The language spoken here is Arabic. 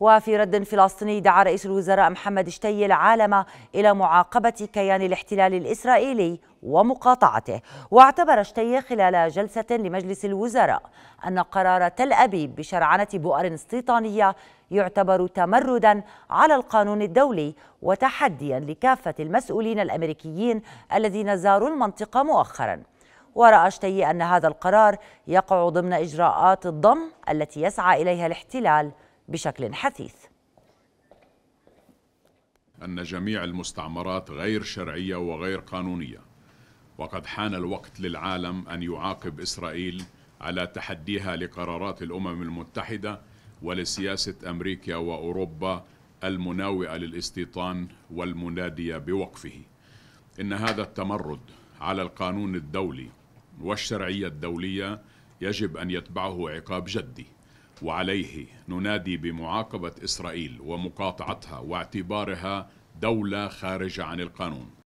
وفي رد فلسطيني دعا رئيس الوزراء محمد شتي العالم إلى معاقبة كيان الاحتلال الإسرائيلي ومقاطعته واعتبر شتي خلال جلسة لمجلس الوزراء أن قرار تل أبيب بشرعنة بؤر استيطانية يعتبر تمردا على القانون الدولي وتحديا لكافة المسؤولين الأمريكيين الذين زاروا المنطقة مؤخراً ورأى شتي أن هذا القرار يقع ضمن إجراءات الضم التي يسعى إليها الاحتلال بشكل حثيث أن جميع المستعمرات غير شرعية وغير قانونية وقد حان الوقت للعالم أن يعاقب إسرائيل على تحديها لقرارات الأمم المتحدة ولسياسة أمريكا وأوروبا المناوئة للاستيطان والمنادية بوقفه إن هذا التمرد على القانون الدولي والشرعية الدولية يجب أن يتبعه عقاب جدي وعليه ننادي بمعاقبة إسرائيل ومقاطعتها واعتبارها دولة خارجة عن القانون